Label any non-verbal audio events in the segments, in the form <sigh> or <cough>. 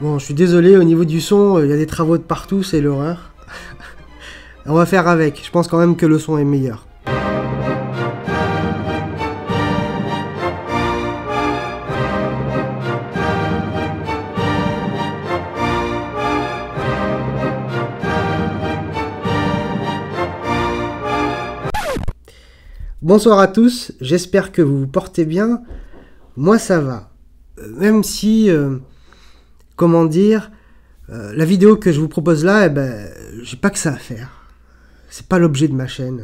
Bon, je suis désolé, au niveau du son, euh, il y a des travaux de partout, c'est l'horreur. <laughs> On va faire avec, je pense quand même que le son est meilleur. Bonsoir à tous, j'espère que vous vous portez bien. Moi ça va. Euh, même si euh, comment dire, euh, la vidéo que je vous propose là, et eh ben, j'ai pas que ça à faire. C'est pas l'objet de ma chaîne.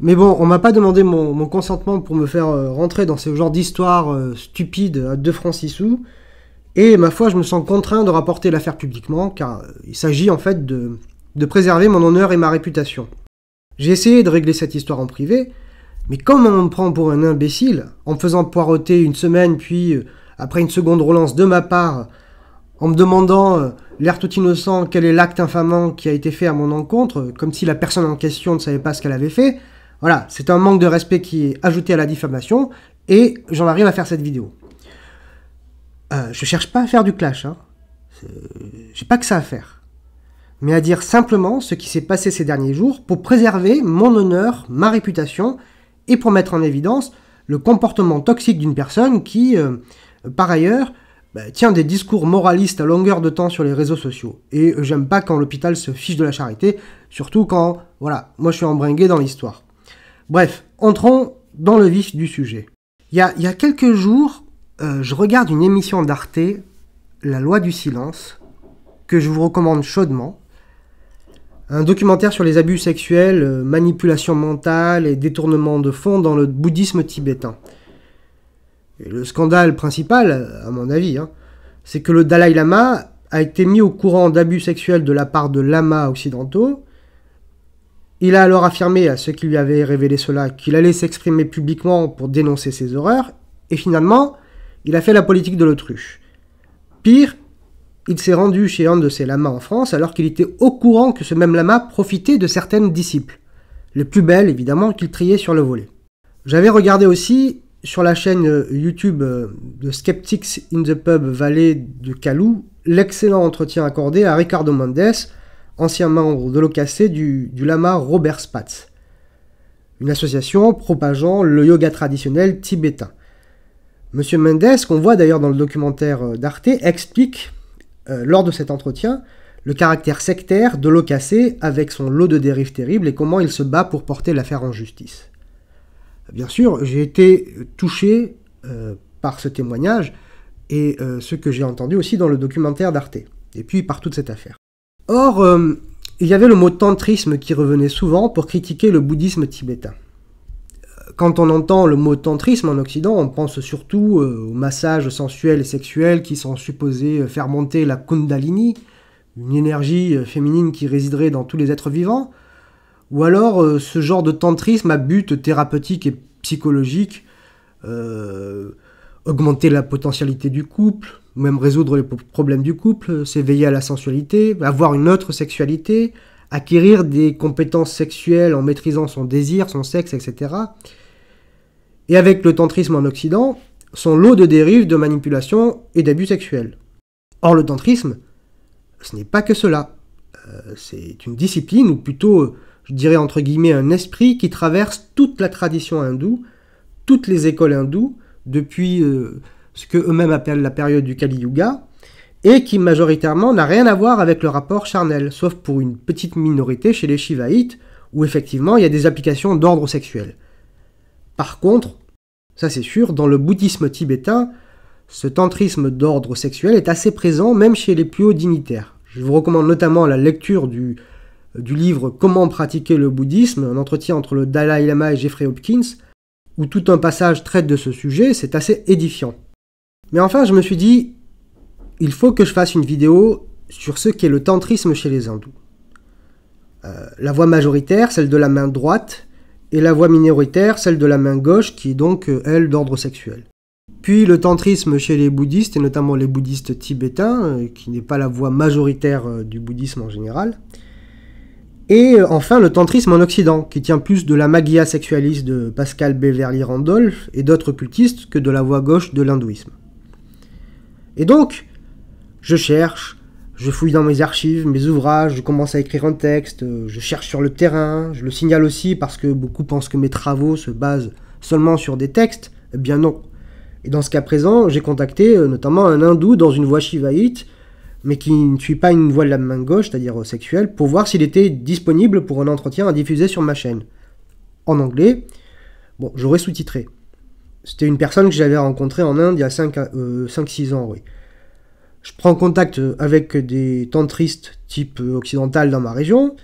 Mais bon, on m'a pas demandé mon, consentement pour me faire euh, rentrer dans ce genre d'histoire euh, stupide à 2 francs 6 sous. Et ma foi, je me sens contraint de rapporter l'affaire publiquement, car il s'agit en fait de, de préserver mon honneur et ma réputation. J'ai essayé de régler cette histoire en privé, mais comme on me prend pour un imbécile, en me faisant poireauter une semaine puis après une seconde relance de ma part, en me demandant euh, l'air tout innocent quel est l'acte infamant qui a été fait à mon encontre, comme si la personne en question ne savait pas ce qu'elle avait fait. Voilà, c'est un manque de respect qui est ajouté à la diffamation, et j'en arrive à faire cette vidéo. Je euh, je cherche pas à faire du clash, hein. j'ai pas que ça à faire, mais à dire simplement ce qui s'est passé ces derniers jours pour préserver mon honneur, ma réputation, et pour mettre en évidence le comportement toxique d'une personne qui, euh, par ailleurs, bah, tiens des discours moralistes à longueur de temps sur les réseaux sociaux. Et euh, j'aime pas quand l'hôpital se fiche de la charité, surtout quand, voilà, moi je suis embringué dans l'histoire. Bref, entrons dans le vif du sujet. Il y a, quelques jours, euh, je regarde une émission d'Arte, La loi du silence, que je vous recommande chaudement. Un documentaire sur les abus sexuels, euh, manipulation mentale et détournement de fonds dans le bouddhisme tibétain le scandale principal, à mon avis, hein, c'est que le Dalai Lama a été mis au courant d'abus sexuels de la part de lamas occidentaux. Il a alors affirmé à ceux qui lui avaient révélé cela qu'il allait s'exprimer publiquement pour dénoncer ces horreurs, et finalement, il a fait la politique de l'autruche. Pire, il s'est rendu chez un de ses lamas en France alors qu'il était au courant que ce même lama profitait de certaines disciples, les plus belles évidemment qu'il triait sur le volet. J'avais regardé aussi sur la chaîne euh, YouTube euh, de Skeptics in the Pub Vallée de Calou l'excellent entretien accordé à Ricardo Mendes, ancien membre de l'OKC du, lama Robert Spatz, une association propageant le yoga traditionnel tibétain. Monsieur Mendes, qu'on voit d'ailleurs dans le documentaire euh, d'Arte, explique, lors de cet entretien, le caractère sectaire de l'OKC avec son lot de dérives terribles et comment il se bat pour porter l'affaire en justice. Bien sûr, j'ai été touché euh, par ce témoignage et euh, ce que j'ai entendu aussi dans le documentaire d'Arte, et puis par toute cette affaire. Or, euh, il y avait le mot tantrisme qui revenait souvent pour critiquer le bouddhisme tibétain. Quand on entend le mot tantrisme en Occident, on pense surtout aux massages sensuels et sexuels qui sont supposés faire monter la kundalini, une énergie féminine qui résiderait dans tous les êtres vivants, ou alors euh, ce genre de tantrisme à but thérapeutique et psychologique, euh, augmenter la potentialité du couple, même résoudre les problèmes du couple, euh, s'éveiller à la sensualité, avoir une autre sexualité, acquérir des compétences sexuelles en maîtrisant son désir, son sexe, etc. Et avec le tantrisme en Occident, son lot de dérives, de manipulation et d'abus sexuels. Or le tantrisme, ce n'est pas que cela. c'est une discipline, ou plutôt je dirais entre guillemets, un esprit qui traverse toute la tradition hindoue, toutes les écoles hindoues, depuis euh, ce que eux-mêmes appellent la période du Kali Yuga, et qui majoritairement n'a rien à voir avec le rapport charnel, sauf pour une petite minorité chez les Shivaïtes, où effectivement il y a des applications d'ordre sexuel. Par contre, ça c'est sûr, dans le bouddhisme tibétain, ce tantrisme d'ordre sexuel est assez présent même chez les plus hauts dignitaires. Je vous recommande notamment la lecture du du livre Comment pratiquer le bouddhisme, un entretien entre le Dalai Lama et Jeffrey Hopkins, où tout un passage traite de ce sujet, c'est assez édifiant. Mais enfin, je me suis dit, il faut que je fasse une vidéo sur ce qu'est le tantrisme chez les hindous. Euh, la voix majoritaire, celle de la main droite, et la voix minoritaire, celle de la main gauche, qui est donc, euh, elle, d'ordre sexuel. Puis le tantrisme chez les bouddhistes, et notamment les bouddhistes tibétains, euh, qui n'est pas la voix majoritaire du bouddhisme en général. Et euh, enfin, le tantrisme en Occident, qui tient plus de la magia sexualiste de Pascal Beverly Randolph et d'autres cultistes que de la voie gauche de l'hindouisme. Et donc, je cherche, je fouille dans mes archives, mes ouvrages, je commence à écrire un texte, euh, je cherche sur le terrain, je le signale aussi parce que beaucoup pensent que mes travaux se basent seulement sur des textes. Eh bien non. Et dans ce cas présent, j'ai contacté euh, notamment un hindou dans une voie shivaïte mais qui ne suit pas une voie de la main gauche, c'est-à-dire sexuelle, pour voir s'il était disponible pour un entretien à diffuser sur ma chaîne. En anglais, bon, j'aurais sous-titré. C'était une personne que j'avais rencontrée en Inde il y a 5-6 euh, ans, oui. Je prends contact euh, avec des tantristes type euh, occidental dans ma région.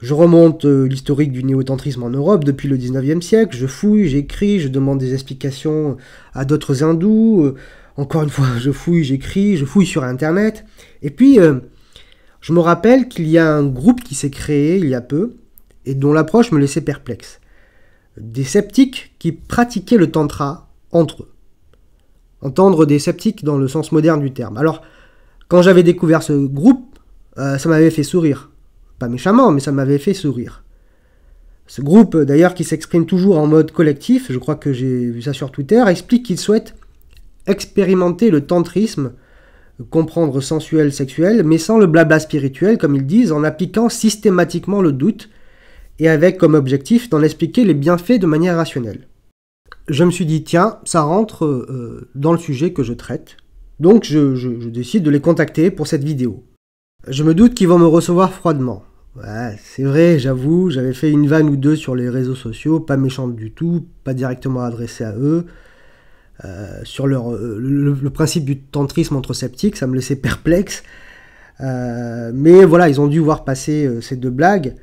Je remonte l'historique du néo-tantrisme en Europe depuis le 19e siècle. Je fouille, j'écris, je demande des explications à d'autres hindous encore une fois, je fouille, j'écris, je fouille sur Internet. Et puis, euh, je me rappelle qu'il y a un groupe qui s'est créé il y a peu et dont l'approche me laissait perplexe. Des sceptiques qui pratiquaient le tantra entre eux. Entendre des sceptiques dans le sens moderne du terme. Alors, quand j'avais découvert ce groupe, euh, ça m'avait fait sourire. Pas méchamment, mais ça m'avait fait sourire. Ce groupe, d'ailleurs, qui s'exprime toujours en mode collectif, je crois que j'ai vu ça sur Twitter, explique qu'il souhaite expérimenter le tantrisme, comprendre sensuel, sexuel, mais sans le blabla spirituel, comme ils disent, en appliquant systématiquement le doute et avec comme objectif d'en expliquer les bienfaits de manière rationnelle. Je me suis dit, tiens, ça rentre euh, dans le sujet que je traite, donc je, décide de les contacter pour cette vidéo. Je me doute qu'ils vont me recevoir froidement. c'est vrai, j'avoue, j'avais fait une vanne ou deux sur les réseaux sociaux, pas méchante du tout, pas directement adressée à eux, euh, sur leur, euh, le, principe du tantrisme entre sceptiques, ça me laissait perplexe. Euh, mais voilà, ils ont dû voir passer ces deux blagues,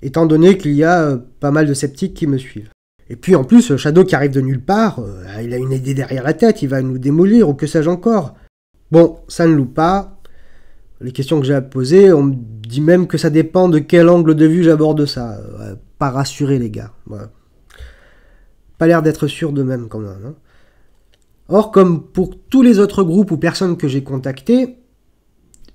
étant donné qu'il y a pas mal de sceptiques qui me suivent. Et puis en plus, Shadow qui arrive de nulle part, il a une idée derrière la tête, il va nous démolir ou que sais-je encore. Bon, ça ne loue pas. Les questions que j'ai à poser, on me dit même que ça dépend de quel angle de vue j'aborde ça. pas rassuré les gars. Pas l'air d'être sûr de même quand même. Hein. Or, comme pour tous les autres groupes ou personnes que j'ai contactées,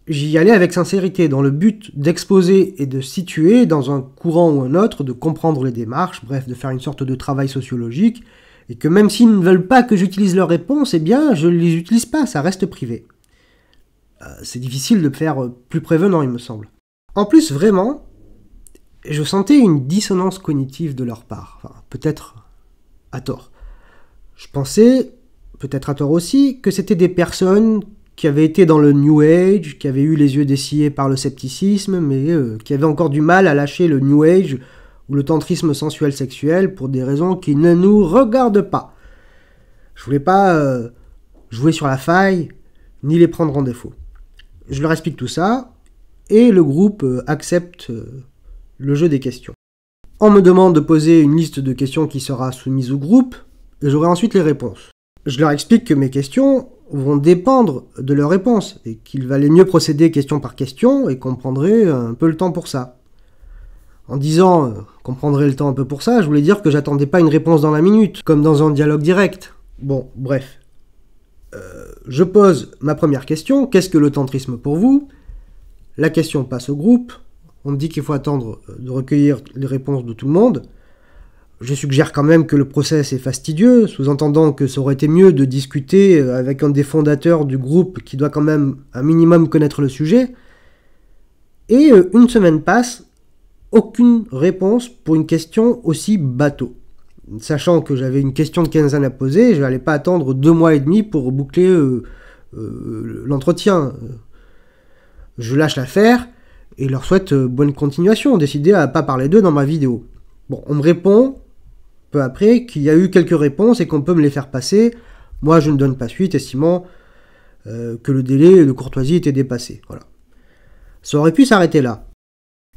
j'y allais avec sincérité, dans le but d'exposer et de situer dans un courant ou un autre, de comprendre les démarches, bref, de faire une sorte de travail sociologique, et que même s'ils ne veulent pas que j'utilise leurs réponses, eh bien, je ne les utilise pas, ça reste privé. Euh, c'est difficile de faire euh, plus prévenant, il me semble. En plus, vraiment, je sentais une dissonance cognitive de leur part, peut-être à tort. Je pensais peut-être à tort aussi, que c'était des personnes qui avaient été dans le New Age, qui avaient eu les yeux dessillés par le scepticisme, mais euh, qui avaient encore du mal à lâcher le New Age ou le tantrisme sensuel sexuel pour des raisons qui ne nous regardent pas. Je voulais pas euh, jouer sur la faille, ni les prendre en défaut. Je leur explique tout ça, et le groupe euh, accepte le jeu des questions. On me demande de poser une liste de questions qui sera soumise au groupe, et j'aurai ensuite les réponses je leur explique que mes questions vont dépendre de leurs réponses et qu'il valait mieux procéder question par question et qu'on prendrait euh, un peu le temps pour ça. En disant qu'on euh, prendrait le temps un peu pour ça, je voulais dire que j'attendais pas une réponse dans la minute, comme dans un dialogue direct. Bon, bref. Euh, je pose ma première question, qu'est-ce que le tantrisme pour vous La question passe au groupe, on me dit qu'il faut attendre de recueillir les réponses de tout le monde. Je suggère quand même que le process est fastidieux, sous-entendant que ça aurait été mieux de discuter euh, avec un des fondateurs du groupe qui doit quand même un minimum connaître le sujet. Et euh, une semaine passe, aucune réponse pour une question aussi bateau. Sachant que j'avais une question de ans à poser, je n'allais pas attendre deux mois et demi pour boucler euh, l'entretien. Je lâche l'affaire et leur souhaite bonne continuation, décidé à ne pas parler d'eux dans ma vidéo. Bon, on me répond, peu après qu'il y a eu quelques réponses et qu'on peut me les faire passer. Moi, je ne donne pas suite, estimant euh, que le délai de courtoisie était dépassé. Voilà. Ça aurait pu s'arrêter là.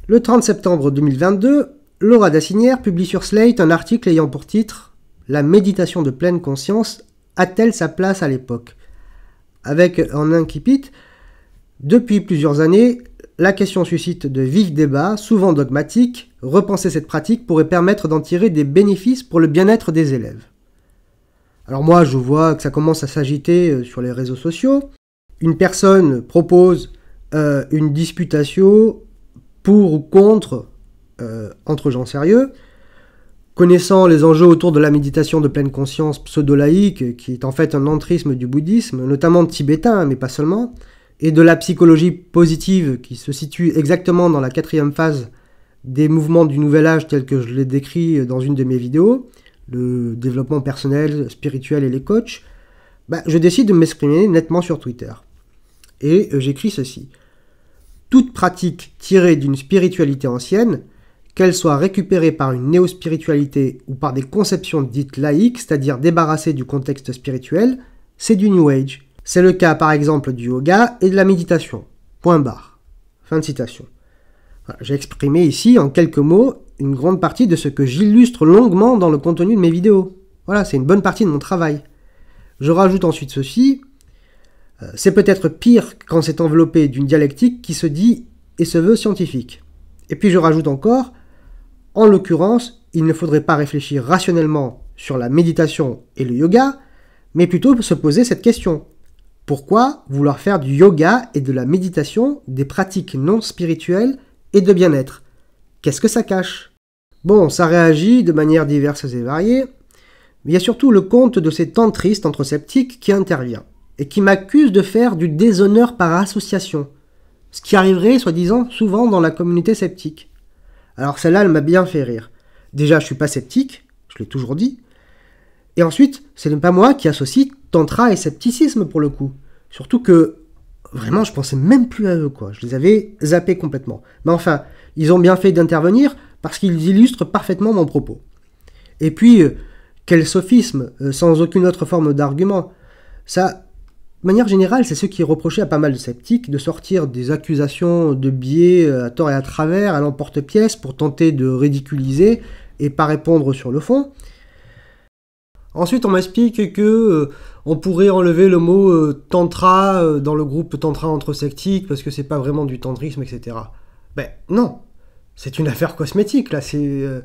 Le 30 septembre 2022, Laura Dassinière publie sur Slate un article ayant pour titre La méditation de pleine conscience a-t-elle sa place à l'époque Avec en incipit, depuis plusieurs années, la question suscite de vifs débats, souvent dogmatiques. Repenser cette pratique pourrait permettre d'en tirer des bénéfices pour le bien-être des élèves. Alors moi, je vois que ça commence à s'agiter euh, sur les réseaux sociaux. Une personne propose euh, une disputation pour ou contre euh, entre gens sérieux. Connaissant les enjeux autour de la méditation de pleine conscience pseudo-laïque, qui est en fait un entrisme du bouddhisme, notamment tibétain, mais pas seulement, et de la psychologie positive qui se situe exactement dans la quatrième phase des mouvements du nouvel âge tels que je l'ai décrit dans une de mes vidéos, le développement personnel, spirituel et les coachs, bah, je décide de m'exprimer nettement sur Twitter. Et euh, j'écris ceci. Toute pratique tirée d'une spiritualité ancienne, qu'elle soit récupérée par une néo-spiritualité ou par des conceptions dites laïques, c'est-à-dire débarrassées du contexte spirituel, c'est du New Age. C'est le cas par exemple du yoga et de la méditation. Point barre. Fin de citation. J'ai exprimé ici en quelques mots une grande partie de ce que j'illustre longuement dans le contenu de mes vidéos. Voilà, c'est une bonne partie de mon travail. Je rajoute ensuite ceci. Euh, c'est peut-être pire quand c'est enveloppé d'une dialectique qui se dit et se veut scientifique. Et puis je rajoute encore, en l'occurrence, il ne faudrait pas réfléchir rationnellement sur la méditation et le yoga, mais plutôt se poser cette question. Pourquoi vouloir faire du yoga et de la méditation, des pratiques non spirituelles et de bien-être Qu'est-ce que ça cache Bon, ça réagit de manière diverse et variée, mais il y a surtout le compte de ces tantristes sceptiques qui intervient et qui m'accuse de faire du déshonneur par association, ce qui arriverait, soi-disant, souvent dans la communauté sceptique. Alors celle-là, elle m'a bien fait rire. Déjà, je suis pas sceptique, je l'ai toujours dit. Et ensuite, ce n'est pas moi qui associe tantra et scepticisme pour le coup. Surtout que vraiment, je pensais même plus à eux, quoi. Je les avais zappés complètement. Mais enfin, ils ont bien fait d'intervenir parce qu'ils illustrent parfaitement mon propos. Et puis, euh, quel sophisme, euh, sans aucune autre forme d'argument. Ça, de manière générale, c'est ce qui est reproché à pas mal de sceptiques de sortir des accusations de biais euh, à tort et à travers, à l'emporte-pièce, pour tenter de ridiculiser et pas répondre sur le fond. Ensuite, on m'explique que euh, on pourrait enlever le mot euh, tantra euh, dans le groupe tantra sectiques, parce que c'est pas vraiment du tantrisme, etc. Ben non, c'est une affaire cosmétique là. <laughs> C'est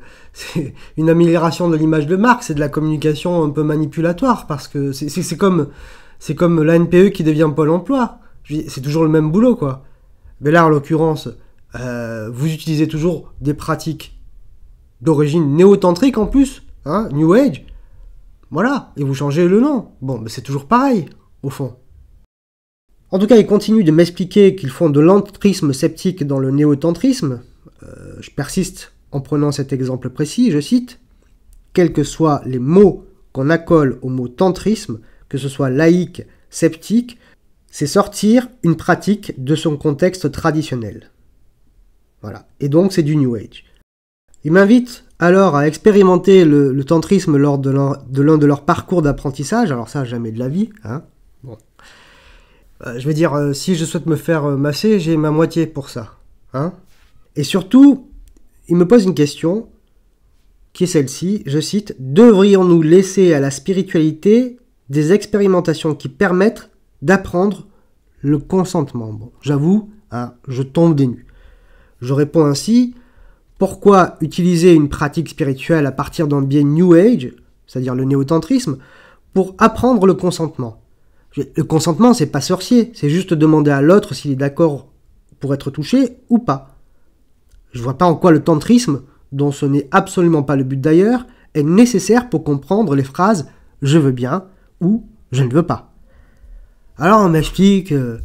une amélioration de l'image de marque, c'est de la communication un peu manipulatoire parce que c'est comme c'est l'ANPE qui devient Pôle Emploi. C'est toujours le même boulot quoi. Mais là, en l'occurrence, vous utilisez toujours des pratiques d'origine néo en plus, hein, New Age voilà, et vous changez le nom. Bon, mais c'est toujours pareil, au fond. En tout cas, ils continuent de m'expliquer qu'ils font de l'antrisme sceptique dans le néo Euh, je persiste en prenant cet exemple précis, je cite Quels que soient les mots qu'on accole au mot tantrisme, que ce soit laïque, sceptique, c'est sortir une pratique de son contexte traditionnel. Voilà. Et donc, c'est du New Age. Il m'invite alors à expérimenter le, tantrisme lors de l'un de, leurs parcours d'apprentissage, alors ça jamais de la vie, hein euh, je veux dire, euh, si je souhaite me faire euh, masser, j'ai ma moitié pour ça. Hein Et surtout, il me pose une question, qui est celle-ci, je cite, Devrions-nous laisser à la spiritualité des expérimentations qui permettent d'apprendre le consentement bon, J'avoue, hein, je tombe des nues. Je réponds ainsi, pourquoi utiliser une pratique spirituelle à partir d'un bien New Age, c'est-à-dire le néotantrisme, pour apprendre le consentement Le consentement, c'est pas sorcier, c'est juste demander à l'autre s'il est d'accord pour être touché ou pas. Je vois pas en quoi le tantrisme, dont ce n'est absolument pas le but d'ailleurs, est nécessaire pour comprendre les phrases je veux bien ou je ne veux pas. Alors on m'explique, euh,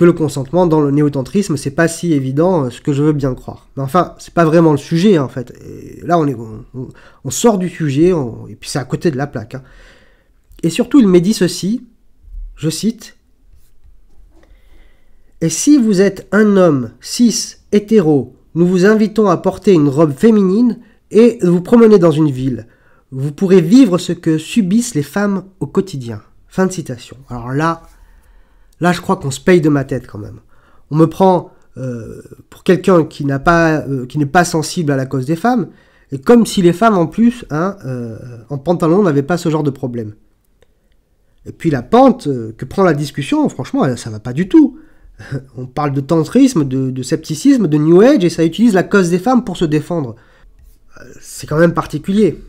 que le consentement dans le néotantrisme, c'est pas si évident, euh, ce que je veux bien croire. Mais enfin, c'est pas vraiment le sujet, en fait. là, on, est, sort du sujet, et puis c'est à côté de la plaque. Hein. Et surtout, il m'est dit ceci, je cite, et si vous êtes un homme cis, hétéro, nous vous invitons à porter une robe féminine et vous promener dans une ville. Vous pourrez vivre ce que subissent les femmes au quotidien. Fin de citation. Alors là, Là, je crois qu'on se paye de ma tête quand même. On me prend euh, pour quelqu'un qui n'a pas, euh, qui n'est pas sensible à la cause des femmes, et comme si les femmes en plus, hein, euh, en pantalon, n'avaient pas ce genre de problème. Et puis la pente que prend la discussion, franchement, ça va pas du tout. <laughs> On parle de tantrisme, de scepticisme, de New Age, et ça utilise la cause des femmes pour se défendre. C'est quand même particulier.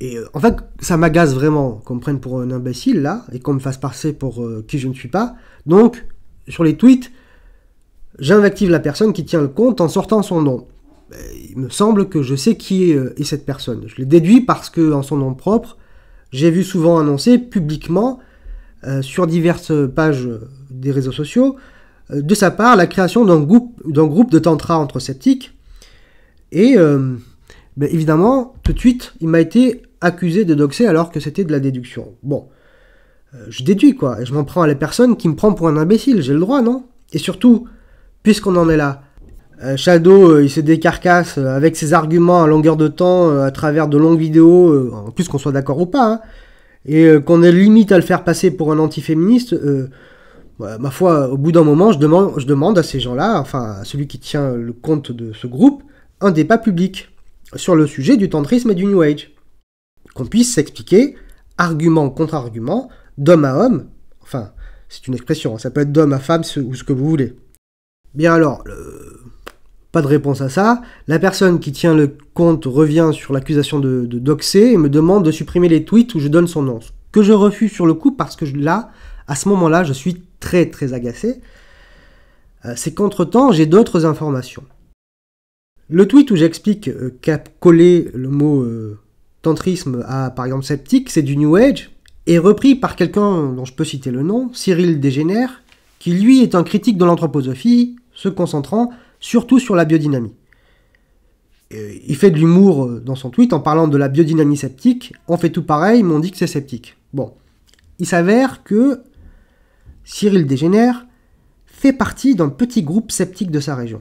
Et euh, en fait, ça m'agace vraiment qu'on me prenne pour un imbécile là et qu'on me fasse passer pour euh, qui je ne suis pas. Donc, sur les tweets, j'invective la personne qui tient le compte en sortant son nom. Euh, il me semble que je sais qui est, cette personne. Je l'ai déduit parce que, en son nom propre, j'ai vu souvent annoncé publiquement sur diverses pages des réseaux sociaux de sa part la création d'un groupe, d'un groupe de tantra entre sceptiques. Et mais évidemment, tout de suite, il m'a été accusé de doxer alors que c'était de la déduction. Bon, euh, je déduis quoi, et je m'en prends à la personne qui me prend pour un imbécile, j'ai le droit, non Et surtout, puisqu'on en est là, euh, Shadow, euh, il se décarcasse avec ses arguments à longueur de temps, à travers de longues vidéos, en plus qu'on soit d'accord ou pas, hein, et qu'on est limite à le faire passer pour un antiféministe, féministe bah, ma foi, au bout d'un moment, je demande, je demande à ces gens-là, enfin à celui qui tient le compte de ce groupe, un débat public sur le sujet du tantrisme et du New Age. Qu'on puisse s'expliquer, argument contre argument, d'homme à homme, enfin, c'est une expression, hein, ça peut être d'homme à femme ou ce que vous voulez. Bien alors, pas de réponse à ça. La personne qui tient le compte revient sur l'accusation de, de doxer et me demande de supprimer les tweets où je donne son nom. Que je refuse sur le coup parce que là, à ce moment-là, je suis très très agacé. Euh, c'est qu'entre-temps, j'ai d'autres informations. Le tweet où j'explique euh, qu'a collé le mot euh, tantrisme à par exemple sceptique, c'est du New Age, est repris par quelqu'un dont je peux citer le nom, Cyril Dégénère, qui lui est un critique de l'anthroposophie, se concentrant surtout sur la biodynamie. Il fait de l'humour euh, dans son tweet en parlant de la biodynamie sceptique, on fait tout pareil, mais on dit que c'est sceptique. Bon, il s'avère que Cyril Dégénère fait partie d'un petit groupe sceptique de sa région.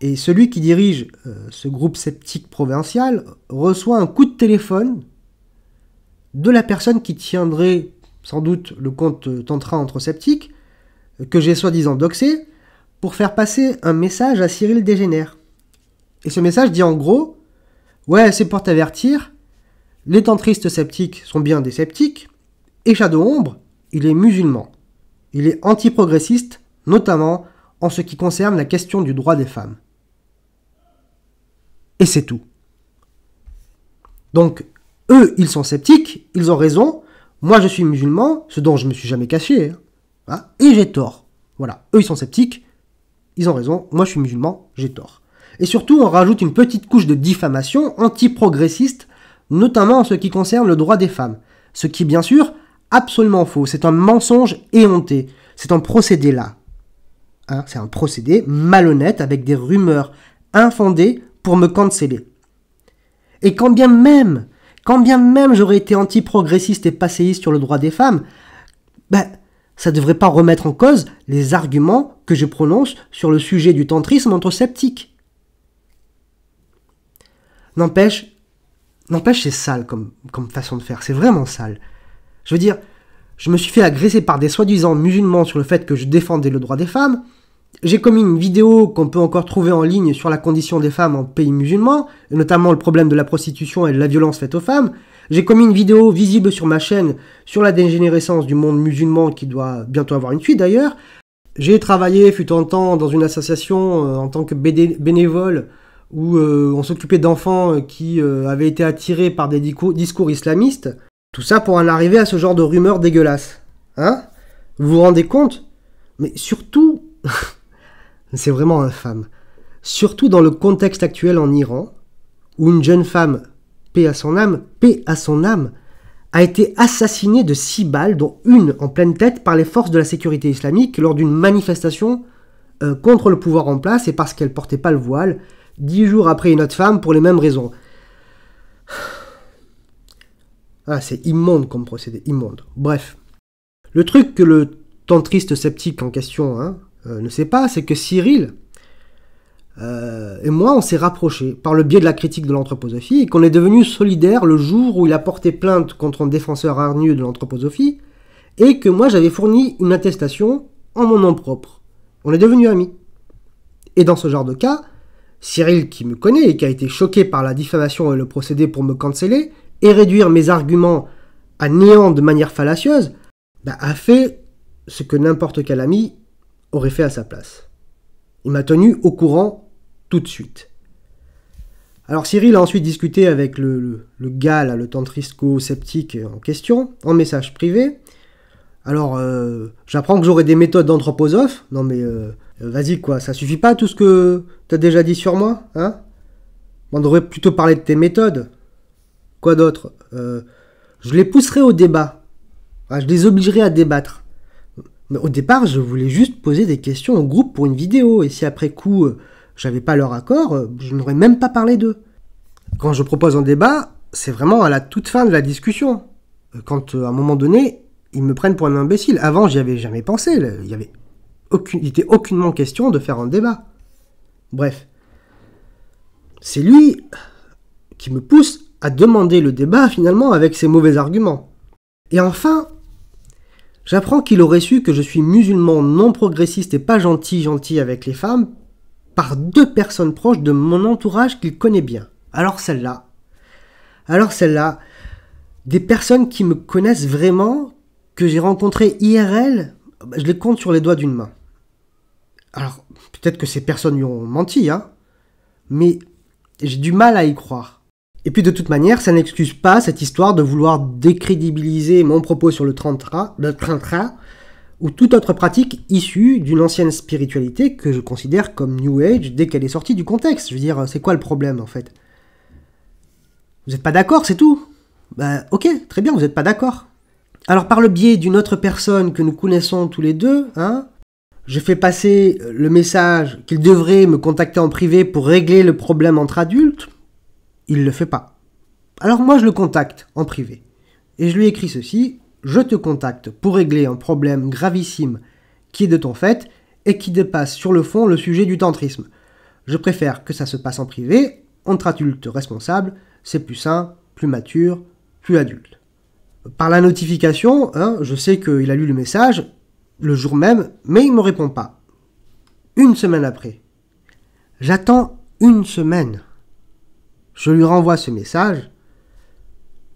Et celui qui dirige euh, ce groupe sceptique provincial reçoit un coup de téléphone de la personne qui tiendrait sans doute le compte Tantra entre sceptiques, que j'ai soi-disant doxé, pour faire passer un message à Cyril Dégénère. Et ce message dit en gros Ouais, c'est pour t'avertir, les tantristes sceptiques sont bien des sceptiques, et Shadow Ombre, il est musulman. Il est antiprogressiste, notamment en ce qui concerne la question du droit des femmes et c'est tout. Donc, eux, ils sont sceptiques, ils ont raison. Moi, je suis musulman, ce dont je me suis jamais caché. Hein. Hein, et j'ai tort. Voilà, eux, ils sont sceptiques, ils ont raison. Moi, je suis musulman, j'ai tort. Et surtout, on rajoute une petite couche de diffamation anti-progressiste, notamment en ce qui concerne le droit des femmes. Ce qui, bien sûr, absolument faux. C'est un mensonge éhonté. C'est un procédé là. Hein, c'est un procédé malhonnête avec des rumeurs infondées pour me canceller. Et quand bien même, quand bien même j'aurais été anti antiprogressiste et passéiste sur le droit des femmes, ben, ça ne devrait pas remettre en cause les arguments que je prononce sur le sujet du tantrisme sceptiques. N'empêche, n'empêche, c'est sale comme, comme façon de faire, c'est vraiment sale. Je veux dire, je me suis fait agresser par des soi-disant musulmans sur le fait que je défendais le droit des femmes, j'ai commis une vidéo qu'on peut encore trouver en ligne sur la condition des femmes en pays musulmans, notamment le problème de la prostitution et de la violence faite aux femmes. J'ai commis une vidéo visible sur ma chaîne sur la dégénérescence du monde musulman qui doit bientôt avoir une suite d'ailleurs. J'ai travaillé, fut en temps, dans une association euh, en tant que bénévole où euh, on s'occupait d'enfants euh, qui avaient été attirés par des discours islamistes. Tout ça pour en arriver à ce genre de rumeurs dégueulasses. Hein Vous vous rendez compte Mais surtout, <laughs> C'est vraiment infâme. Surtout dans le contexte actuel en Iran, où une jeune femme, paix à son âme, paix à son âme, a été assassinée de six balles, dont une en pleine tête, par les forces de la sécurité islamique lors d'une manifestation euh, contre le pouvoir en place et parce qu'elle portait pas le voile, dix jours après une autre femme pour les mêmes raisons. <sighs> Ah, c'est immonde comme procédé, immonde. Bref. Le truc que le tantriste sceptique en question, hein, euh, ne sait pas, c'est que Cyril euh, et moi, on s'est rapprochés par le biais de la critique de l'anthroposophie et qu'on est devenus solidaires le jour où il a porté plainte contre un défenseur hargneux de l'anthroposophie et que moi j'avais fourni une attestation en mon nom propre. On est devenus amis. Et dans ce genre de cas, Cyril, qui me connaît et qui a été choqué par la diffamation et le procédé pour me canceller, et réduire mes arguments à néant de manière fallacieuse, bah, a fait ce que n'importe quel ami aurait fait à sa place. Il m'a tenu au courant tout de suite. Alors Cyril a ensuite discuté avec le, gars, le tantrisco-sceptique en question, en message privé. Alors, euh, j'apprends que j'aurai des méthodes d'anthroposophe. Non mais, euh, vas-y quoi, ça suffit pas tout ce que tu as déjà dit sur moi, hein On devrait plutôt parler de tes méthodes. Quoi d'autre euh, Je les pousserai au débat. Ah, je les obligerai à débattre au départ, je voulais juste poser des questions au groupe pour une vidéo, et si après coup, euh, j'avais pas leur accord, euh, je n'aurais même pas parlé d'eux. Quand je propose un débat, c'est vraiment à la toute fin de la discussion. Euh, quand, à un moment donné, ils me prennent pour un imbécile. Avant, j'y avais jamais pensé. Il y avait aucune, aucunement question de faire un débat. Bref. C'est lui qui me pousse à demander le débat finalement avec ses mauvais arguments. Et enfin, J'apprends qu'il aurait su que je suis musulman non progressiste et pas gentil gentil avec les femmes par deux personnes proches de mon entourage qu'il connaît bien. Alors celle-là. Alors celle-là. Des personnes qui me connaissent vraiment, que j'ai rencontrées IRL, bah, je les compte sur les doigts d'une main. Alors, peut-être que ces personnes lui ont menti, hein. Mais j'ai du mal à y croire. Et puis de toute manière, ça n'excuse pas cette histoire de vouloir décrédibiliser mon propos sur le tantra, ou toute autre pratique issue d'une ancienne spiritualité que je considère comme New Age dès qu'elle est sortie du contexte. Je veux dire, c'est quoi le problème en fait Vous n'êtes pas d'accord, c'est tout Bah ok, très bien, vous n'êtes pas d'accord. Alors par le biais d'une autre personne que nous connaissons tous les deux, hein, je fais passer le message qu'il devrait me contacter en privé pour régler le problème entre adultes il le fait pas. Alors moi je le contacte en privé et je lui écris ceci je te contacte pour régler un problème gravissime qui est de ton fait et qui dépasse sur le fond le sujet du tantrisme. Je préfère que ça se passe en privé, entre adultes responsables, c'est plus sain, plus mature, plus adulte. Par la notification, hein, je sais qu'il a lu le message le jour même, mais il ne me répond pas. Une semaine après. J'attends une semaine. Je lui renvoie ce message.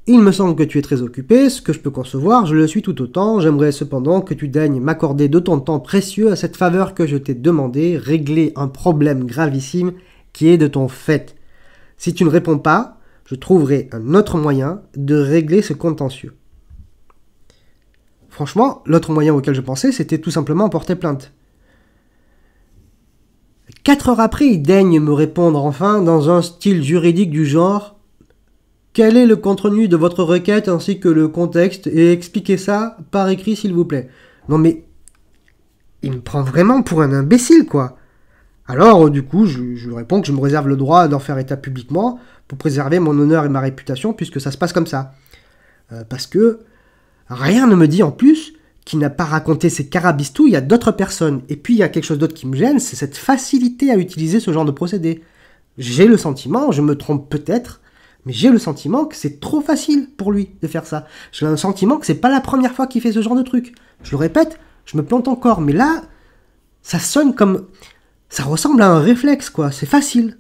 Il me semble que tu es très occupé, ce que je peux concevoir, je le suis tout autant. J'aimerais cependant que tu daignes m'accorder de ton temps précieux à cette faveur que je t'ai demandé, régler un problème gravissime qui est de ton fait. Si tu ne réponds pas, je trouverai un autre moyen de régler ce contentieux. Franchement, l'autre moyen auquel je pensais, c'était tout simplement porter plainte. Quatre heures après, il daigne me répondre enfin dans un style juridique du genre Quel est le contenu de votre requête ainsi que le contexte et expliquez ça par écrit s'il vous plaît. Non mais. Il me prend vraiment pour un imbécile quoi. Alors, du coup, je, lui réponds que je me réserve le droit d'en faire état publiquement pour préserver mon honneur et ma réputation puisque ça se passe comme ça. Euh, parce que rien ne me dit en plus qui n'a pas raconté ses carabistouilles il y a d'autres personnes. Et puis il y a quelque chose d'autre qui me gêne, c'est cette facilité à utiliser ce genre de procédé. J'ai le sentiment, je me trompe peut-être, mais j'ai le sentiment que c'est trop facile pour lui de faire ça. J'ai le sentiment que c'est pas la première fois qu'il fait ce genre de truc. Je le répète, je me plante encore, mais là, ça sonne comme. Ça ressemble à un réflexe, quoi. C'est facile.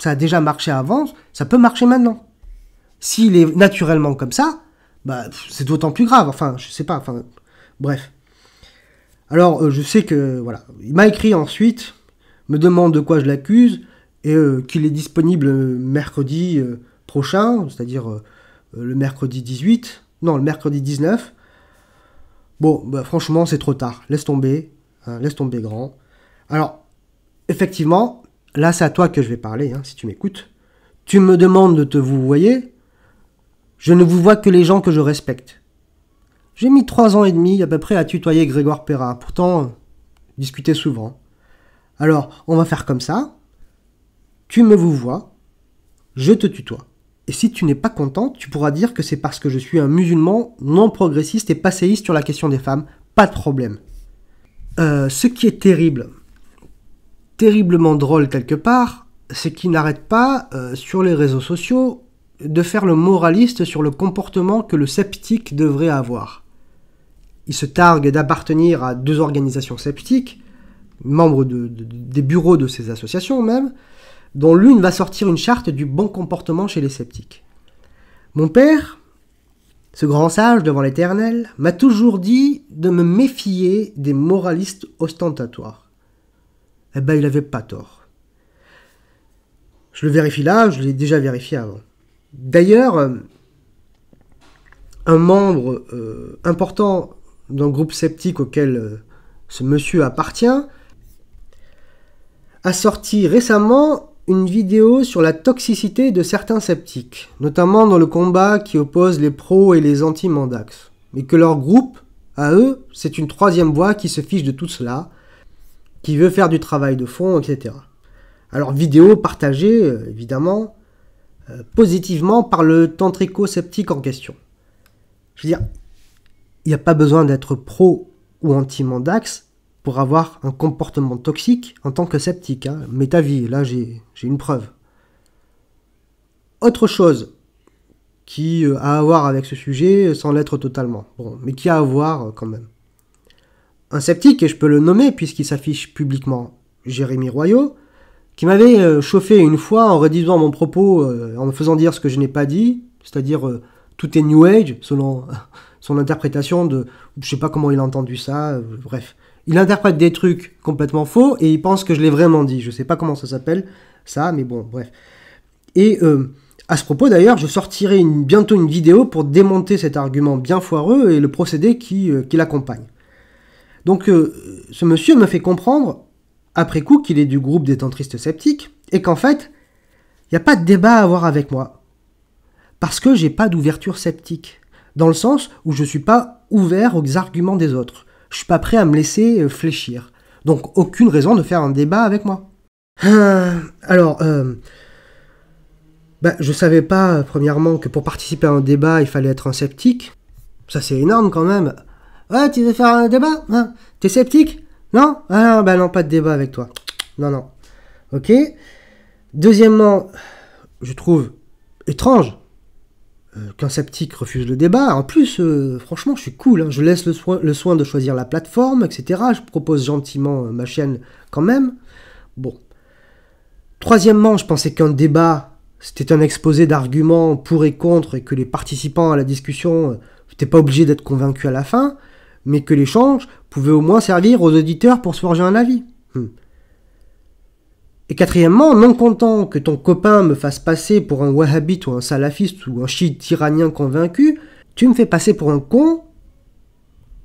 Ça a déjà marché avant, ça peut marcher maintenant. S'il est naturellement comme ça, bah, c'est d'autant plus grave. Enfin, je sais pas. Enfin, Bref. Alors, euh, je sais que, voilà, il m'a écrit ensuite, me demande de quoi je l'accuse, et euh, qu'il est disponible euh, mercredi prochain, c'est-à-dire le mercredi 18, non, le mercredi 19. Bon, bah, franchement, c'est trop tard, laisse tomber, hein, laisse tomber grand. Alors, effectivement, là, c'est à toi que je vais parler, hein, si tu m'écoutes. Tu me demandes de te vous voyez, je ne vous vois que les gens que je respecte. J'ai mis trois ans et demi à peu près à tutoyer Grégoire Perra, pourtant, euh, discuter souvent. Alors, on va faire comme ça. Tu me vous vois, je te tutoie. Et si tu n'es pas contente, tu pourras dire que c'est parce que je suis un musulman non progressiste et passéiste sur la question des femmes. Pas de problème. Euh, ce qui est terrible, terriblement drôle quelque part, c'est qu'il n'arrête pas, euh, sur les réseaux sociaux, de faire le moraliste sur le comportement que le sceptique devrait avoir il se targue d'appartenir à deux organisations sceptiques, membres des bureaux de ces associations même, dont l'une va sortir une charte du bon comportement chez les sceptiques. Mon père, ce grand sage devant l'Éternel, m'a toujours dit de me méfier des moralistes ostentatoires. Eh ben, il n'avait pas tort. Je le vérifie là, je l'ai déjà vérifié avant. D'ailleurs, euh, un membre euh, important d'un groupe sceptique auquel euh, ce monsieur appartient, a sorti récemment une vidéo sur la toxicité de certains sceptiques, notamment dans le combat qui oppose les pros et les anti-mandax. Mais que leur groupe, à eux, c'est une troisième voie qui se fiche de tout cela, qui veut faire du travail de fond, etc. Alors vidéo partagée, euh, évidemment, euh, positivement par le tantrico-sceptique en question. Je veux dire, il n'y a pas besoin d'être pro ou anti-mandax pour avoir un comportement toxique en tant que sceptique. Hein. Mais ta vie, là j'ai une preuve. Autre chose qui euh, a à voir avec ce sujet euh, sans l'être totalement, bon, mais qui a à voir euh, quand même. Un sceptique, et je peux le nommer puisqu'il s'affiche publiquement, Jérémy Royot, qui m'avait chauffé une fois en redisant mon propos, en me faisant dire ce que je n'ai pas dit, c'est-à-dire tout est New Age, selon son interprétation de, je sais pas comment il a entendu ça, euh, bref. Il interprète des trucs complètement faux et il pense que je l'ai vraiment dit. Je sais pas comment ça s'appelle, ça, mais bon, bref. Et euh, à ce propos d'ailleurs, je sortirai bientôt une vidéo pour démonter cet argument bien foireux et le procédé qui, euh, qui l'accompagne. Donc ce monsieur me fait comprendre, après coup, qu'il est du groupe des tantristes sceptiques et qu'en fait, il n'y a pas de débat à avoir avec moi. Parce que j'ai pas d'ouverture sceptique dans le sens où je ne suis pas ouvert aux arguments des autres. Je ne suis pas prêt à me laisser euh, fléchir. Donc aucune raison de faire un débat avec moi. Ah, alors, euh, ne bah, je savais pas, premièrement, que pour participer à un débat, il fallait être un sceptique. Ça, c'est énorme quand même. Ouais, tu veux faire un débat hein T'es sceptique Non Ah bah non, pas de débat avec toi. Non, non. Ok. Deuxièmement, je trouve étrange euh, qu'un sceptique refuse le débat. En plus, euh, franchement, je suis cool. Hein. Je laisse le, soin de choisir la plateforme, etc. Je propose gentiment euh, ma chaîne quand même. Bon. Troisièmement, je pensais qu'un débat, c'était un exposé d'arguments pour et contre et que les participants à la discussion n'étaient pas obligés d'être convaincus à la fin, mais que l'échange pouvait au moins servir aux auditeurs pour se forger un avis. Hmm. Et quatrièmement, non content que ton copain me fasse passer pour un wahhabite ou un salafiste ou un chiite iranien convaincu, tu me fais passer pour un con,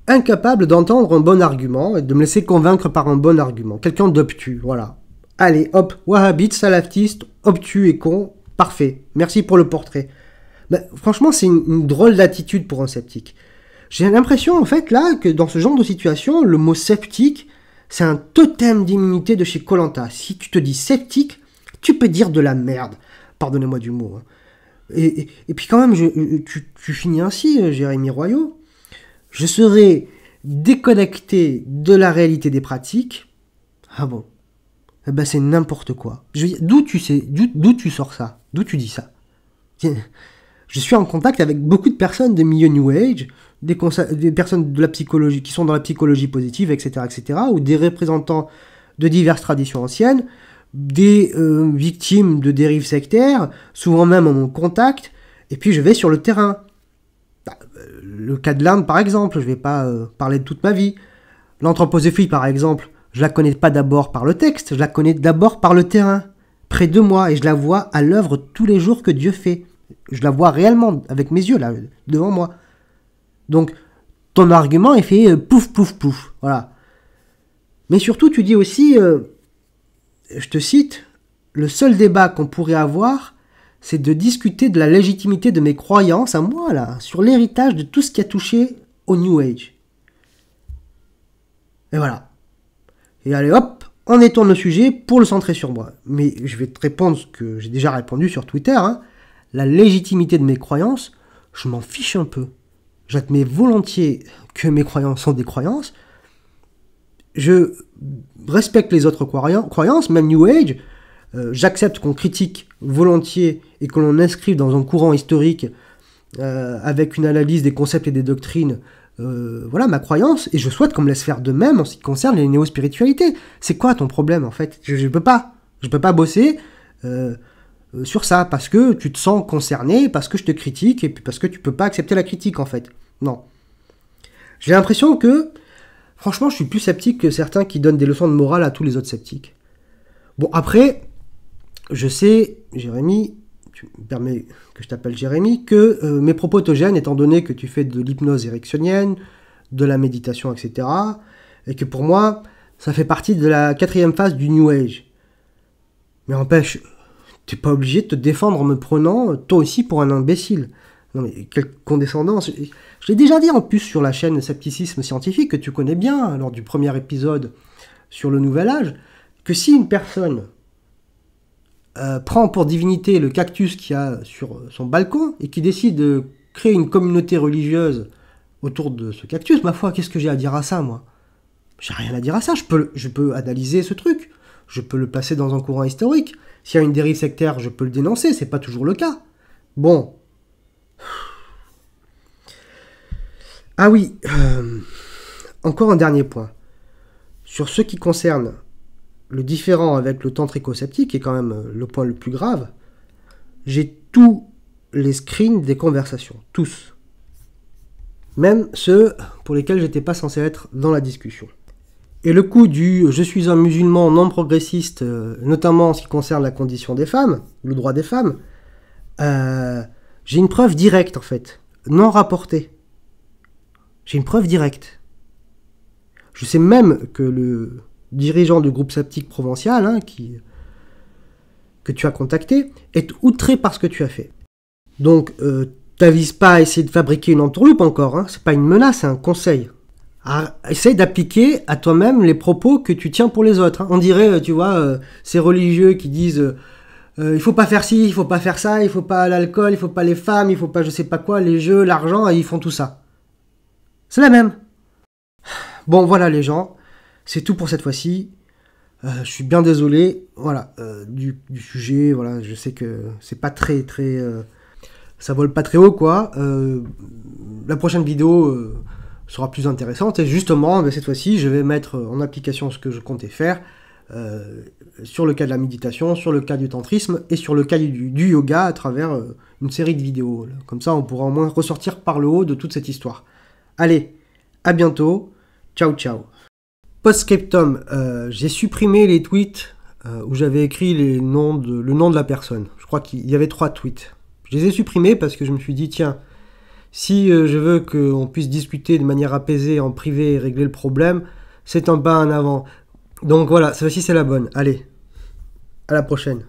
incapable d'entendre un bon argument et de me laisser convaincre par un bon argument. Quelqu'un d'obtus, voilà. Allez, hop, wahhabite, salafiste, obtus et con, parfait. Merci pour le portrait. Bah, franchement, c'est une drôle d'attitude pour un sceptique. J'ai l'impression, en fait, là, que dans ce genre de situation, le mot sceptique c'est un totem d'immunité de chez Colanta. Si tu te dis sceptique, tu peux dire de la merde. Pardonnez-moi du mot. Hein. Et, puis quand même, euh, tu, finis ainsi, euh, Jérémy Royaux. Je serai déconnecté de la réalité des pratiques. Ah bon eh ben c'est n'importe quoi. D'où tu sais, d'où tu sors ça D'où tu dis ça je suis en contact avec beaucoup de personnes des milieux New Age, des, des, personnes de la psychologie, qui sont dans la psychologie positive, etc., etc., ou des représentants de diverses traditions anciennes, des euh, victimes de dérives sectaires, souvent même en contact, et puis je vais sur le terrain. Bah, euh, le cas de l'Inde, par exemple, je ne vais pas euh, parler de toute ma vie. L'anthroposophie, par exemple, je la connais pas d'abord par le texte, je la connais d'abord par le terrain, près de moi, et je la vois à l'œuvre tous les jours que Dieu fait. Je la vois réellement avec mes yeux, là, devant moi. Donc, ton argument est fait euh, pouf, pouf, pouf. Voilà. Mais surtout, tu dis aussi, euh, je te cite, le seul débat qu'on pourrait avoir, c'est de discuter de la légitimité de mes croyances à moi, là, sur l'héritage de tout ce qui a touché au New Age. Et voilà. Et allez, hop, on étourne le sujet pour le centrer sur moi. Mais je vais te répondre ce que j'ai déjà répondu sur Twitter. Hein la légitimité de mes croyances, je m'en fiche un peu. J'admets volontiers que mes croyances sont des croyances. Je respecte les autres croyances, même New Age. Euh, j'accepte qu'on critique volontiers et que l'on inscrive dans un courant historique euh, avec une analyse des concepts et des doctrines. Euh, voilà ma croyance et je souhaite qu'on me laisse faire de même en ce qui concerne les néo-spiritualités. C'est quoi ton problème en fait Je ne peux pas. Je peux pas bosser. Euh, sur ça, parce que tu te sens concerné, parce que je te critique, et puis parce que tu peux pas accepter la critique en fait. Non. J'ai l'impression que, franchement, je suis plus sceptique que certains qui donnent des leçons de morale à tous les autres sceptiques. Bon, après, je sais, Jérémy, tu me permets que je t'appelle Jérémy, que euh, mes propos te gênent étant donné que tu fais de l'hypnose érectionnienne, de la méditation, etc. Et que pour moi, ça fait partie de la quatrième phase du New Age. Mais empêche, T'es pas obligé de te défendre en me prenant, euh, toi aussi, pour un imbécile. Non mais quelle condescendance. Je l'ai déjà dit en plus sur la chaîne Scepticisme Scientifique, que tu connais bien, hein, lors du premier épisode sur le Nouvel Âge, que si une personne euh, prend pour divinité le cactus qu'il a sur son balcon et qui décide de créer une communauté religieuse autour de ce cactus, ma foi, qu'est-ce que j'ai à dire à ça, moi J'ai rien à dire à ça, je peux, je peux analyser ce truc, je peux le passer dans un courant historique, s'il y a une dérive sectaire, je peux le dénoncer, c'est pas toujours le cas. Bon. Ah oui, euh, encore un dernier point. Sur ce qui concerne le différent avec le temps tricoceptique, qui est quand même euh, le point le plus grave, j'ai tous les screens des conversations, tous. Même ceux pour lesquels j'étais pas censé être dans la discussion. Et le coup du je suis un musulman non progressiste, euh, notamment en ce qui concerne la condition des femmes, le droit des femmes, euh, j'ai une preuve directe en fait, non rapportée. J'ai une preuve directe. Je sais même que le dirigeant du groupe sceptique provincial, hein, qui, que tu as contacté, est outré par ce que tu as fait. Donc, euh, t'avises pas à essayer de fabriquer une entourloupe encore, hein, c'est pas une menace, c'est un conseil essaye d'appliquer à toi-même les propos que tu tiens pour les autres. Hein. On dirait, euh, tu vois, euh, ces religieux qui disent Il euh, il faut pas faire ci, il faut pas faire ça, il faut pas l'alcool, il faut pas les femmes, il faut pas je sais pas quoi, les jeux, l'argent, et ils font tout ça. C'est la même. Bon, voilà les gens, c'est tout pour cette fois-ci. je suis bien désolé, voilà, du, du, sujet, voilà, je sais que c'est pas très, très, ça vole pas très haut, quoi. la prochaine vidéo sera plus intéressante. Et justement, ben, cette fois-ci, je vais mettre en application ce que je comptais faire euh, sur le cas de la méditation, sur le cas du tantrisme et sur le cas du, yoga à travers euh, une série de vidéos. Comme ça, on pourra au moins ressortir par le haut de toute cette histoire. Allez, à bientôt. Ciao, ciao. Postscriptum, euh, j'ai supprimé les tweets euh, où j'avais écrit les noms le nom de la personne. Je crois qu'il y avait trois tweets. Je les ai supprimés parce que je me suis dit, tiens, si euh, je veux qu'on puisse discuter de manière apaisée en privé et régler le problème, c'est un pas en avant. Donc voilà, celle-ci c'est la bonne. Allez, à la prochaine.